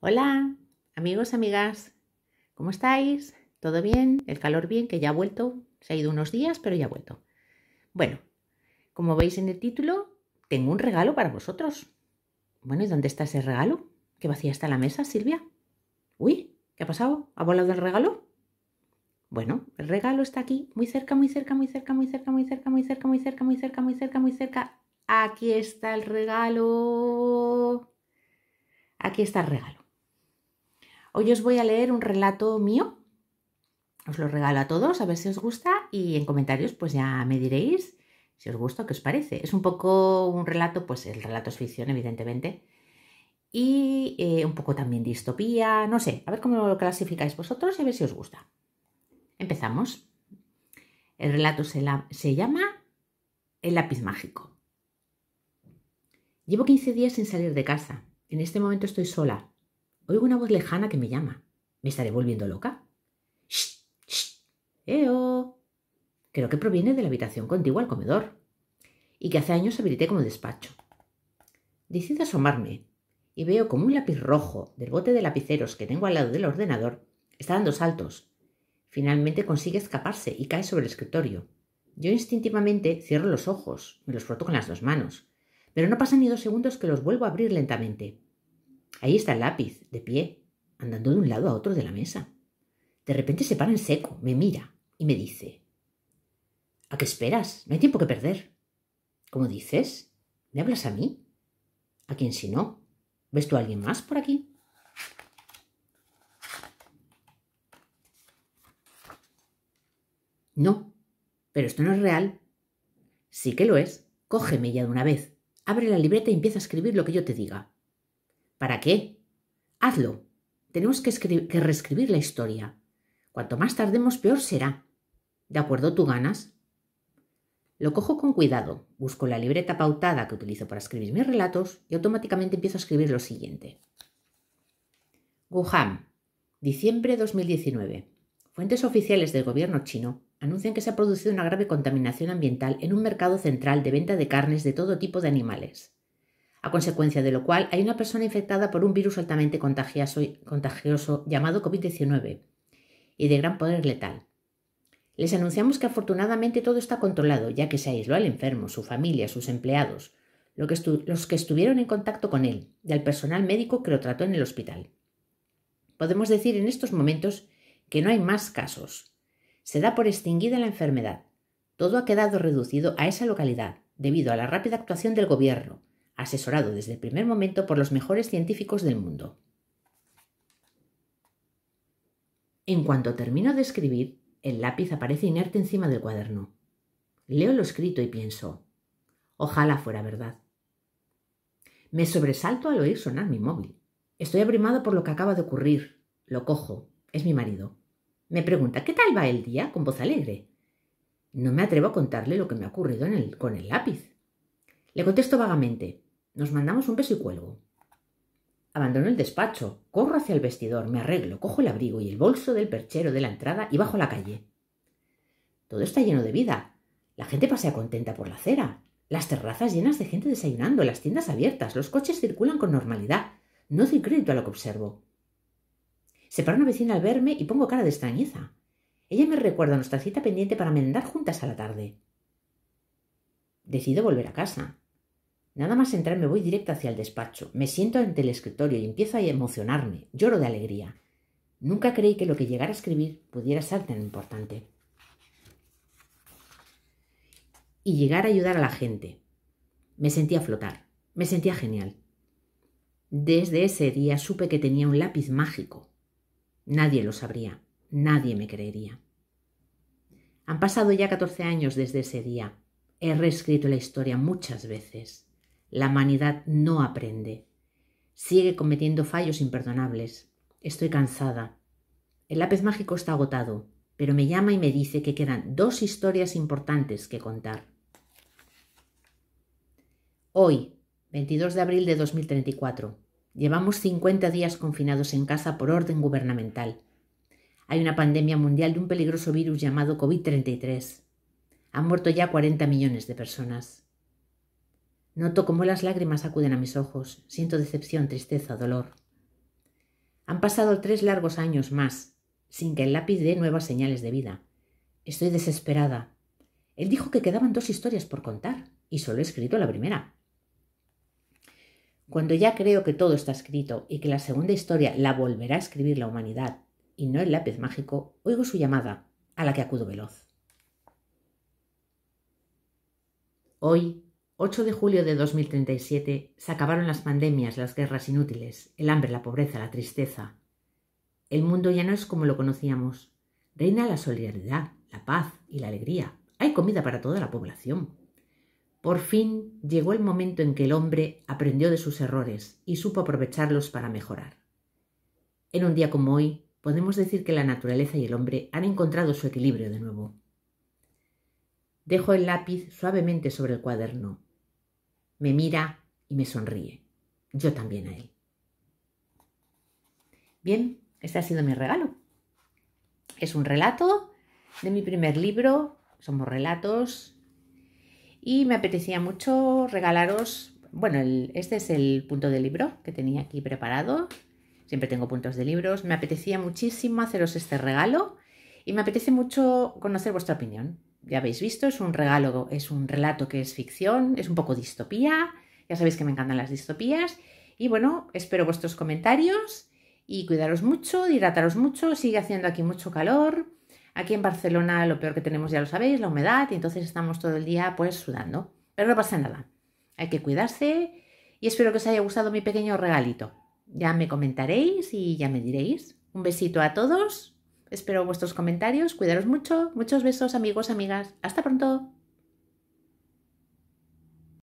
Hola, amigos, amigas, ¿cómo estáis? ¿Todo bien? ¿El calor bien? Que ya ha vuelto. Se ha ido unos días, pero ya ha vuelto. Bueno, como veis en el título, tengo un regalo para vosotros. Bueno, ¿y dónde está ese regalo? ¿qué vacía está la mesa, Silvia. Uy, ¿qué ha pasado? ¿Ha volado el regalo? Bueno, el regalo está aquí, muy cerca, muy cerca, muy cerca, muy cerca, muy cerca, muy cerca, muy cerca, muy cerca, muy cerca, muy cerca. Aquí está el regalo. Aquí está el regalo. Hoy os voy a leer un relato mío. Os lo regalo a todos, a ver si os gusta y en comentarios pues ya me diréis si os gusta, qué os parece. Es un poco un relato, pues el relato es ficción, evidentemente, y eh, un poco también distopía, no sé, a ver cómo lo clasificáis vosotros y a ver si os gusta. Empezamos. El relato se, se llama El lápiz mágico. Llevo 15 días sin salir de casa. En este momento estoy sola. Oigo una voz lejana que me llama. ¿Me estaré volviendo loca? ¡Shh! ¡Shh! ¡Eo! Creo que proviene de la habitación contigua al comedor y que hace años habilité como despacho. Decido asomarme y veo como un lápiz rojo del bote de lapiceros que tengo al lado del ordenador está dando saltos. Finalmente consigue escaparse y cae sobre el escritorio. Yo instintivamente cierro los ojos, me los froto con las dos manos, pero no pasan ni dos segundos que los vuelvo a abrir lentamente. Ahí está el lápiz, de pie, andando de un lado a otro de la mesa. De repente se para en seco, me mira y me dice, ¿A qué esperas? No hay tiempo que perder. ¿Cómo dices? ¿Me hablas a mí? ¿A quién si no? ¿Ves tú a alguien más por aquí? No, pero esto no es real. Sí que lo es. Cógeme ya de una vez. Abre la libreta y empieza a escribir lo que yo te diga. ¿Para qué? Hazlo. Tenemos que, reescribir la historia. Cuanto más tardemos, peor será. ¿De acuerdo tú ganas? Lo cojo con cuidado, busco la libreta pautada que utilizo para escribir mis relatos y automáticamente empiezo a escribir lo siguiente. Wuhan, diciembre 2019. Fuentes oficiales del gobierno chino anuncian que se ha producido una grave contaminación ambiental en un mercado central de venta de carnes de todo tipo de animales a consecuencia de lo cual hay una persona infectada por un virus altamente contagioso, llamado COVID-19 y de gran poder letal. Les anunciamos que afortunadamente todo está controlado, ya que se aisló al enfermo, su familia, sus empleados, los que estuvieron en contacto con él y al personal médico que lo trató en el hospital. Podemos decir en estos momentos que no hay más casos. Se da por extinguida la enfermedad. Todo ha quedado reducido a esa localidad, debido a la rápida actuación del gobierno, asesorado desde el primer momento por los mejores científicos del mundo. En cuanto termino de escribir, el lápiz aparece inerte encima del cuaderno. Leo lo escrito y pienso, ojalá fuera verdad. Me sobresalto al oír sonar mi móvil. Estoy abrimado por lo que acaba de ocurrir. Lo cojo. Es mi marido. Me pregunta, ¿qué tal va el día? con voz alegre. No me atrevo a contarle lo que me ha ocurrido con el lápiz. Le contesto vagamente. Nos mandamos un beso y cuelgo. Abandono el despacho, corro hacia el vestidor, me arreglo, cojo el abrigo y el bolso del perchero de la entrada y bajo la calle. Todo está lleno de vida. La gente pasea contenta por la acera, las terrazas llenas de gente desayunando, las tiendas abiertas, los coches circulan con normalidad. No doy crédito a lo que observo. Se para una vecina al verme y pongo cara de extrañeza. Ella me recuerda nuestra cita pendiente para merendar juntas a la tarde. Decido volver a casa. Nada más entrar me voy directo hacia el despacho, me siento ante el escritorio y empiezo a emocionarme, lloro de alegría. Nunca creí que lo que llegara a escribir pudiera ser tan importante. Y llegar a ayudar a la gente. Me sentía flotar, me sentía genial. Desde ese día supe que tenía un lápiz mágico. Nadie lo sabría, nadie me creería. Han pasado ya 14 años desde ese día. He reescrito la historia muchas veces. La humanidad no aprende. Sigue cometiendo fallos imperdonables. Estoy cansada. El lápiz mágico está agotado, pero me llama y me dice que quedan dos historias importantes que contar. Hoy, 22 de abril de 2034, llevamos 50 días confinados en casa por orden gubernamental. Hay una pandemia mundial de un peligroso virus llamado COVID-33. Han muerto ya 40 millones de personas. Noto cómo las lágrimas acuden a mis ojos, siento decepción, tristeza, dolor. Han pasado tres largos años más, sin que el lápiz dé nuevas señales de vida. Estoy desesperada. Él dijo que quedaban dos historias por contar, y solo he escrito la primera. Cuando ya creo que todo está escrito y que la segunda historia la volverá a escribir la humanidad, y no el lápiz mágico, oigo su llamada, a la que acudo veloz. Hoy 8 de julio de 2037 se acabaron las pandemias, las guerras inútiles, el hambre, la pobreza, la tristeza. El mundo ya no es como lo conocíamos. Reina la solidaridad, la paz y la alegría. Hay comida para toda la población. Por fin llegó el momento en que el hombre aprendió de sus errores y supo aprovecharlos para mejorar. En un día como hoy, podemos decir que la naturaleza y el hombre han encontrado su equilibrio de nuevo. Dejo el lápiz suavemente sobre el cuaderno me mira y me sonríe. Yo también a él. Bien, este ha sido mi regalo. Es un relato de mi primer libro, somos relatos, y me apetecía mucho regalaros, bueno, este es el punto de libro que tenía aquí preparado, siempre tengo puntos de libros, me apetecía muchísimo haceros este regalo y me apetece mucho conocer vuestra opinión ya habéis visto, es un regalo, es un relato que es ficción, es un poco distopía, ya sabéis que me encantan las distopías. Y bueno, espero vuestros comentarios y cuidaros mucho, hidrataros mucho, sigue haciendo aquí mucho calor. Aquí en Barcelona lo peor que tenemos ya lo sabéis, la humedad, y entonces estamos todo el día pues sudando. Pero no pasa nada, hay que cuidarse y espero que os haya gustado mi pequeño regalito. Ya me comentaréis y ya me diréis. Un besito a todos Espero vuestros comentarios. Cuidaros mucho. Muchos besos, amigos, amigas. Hasta pronto.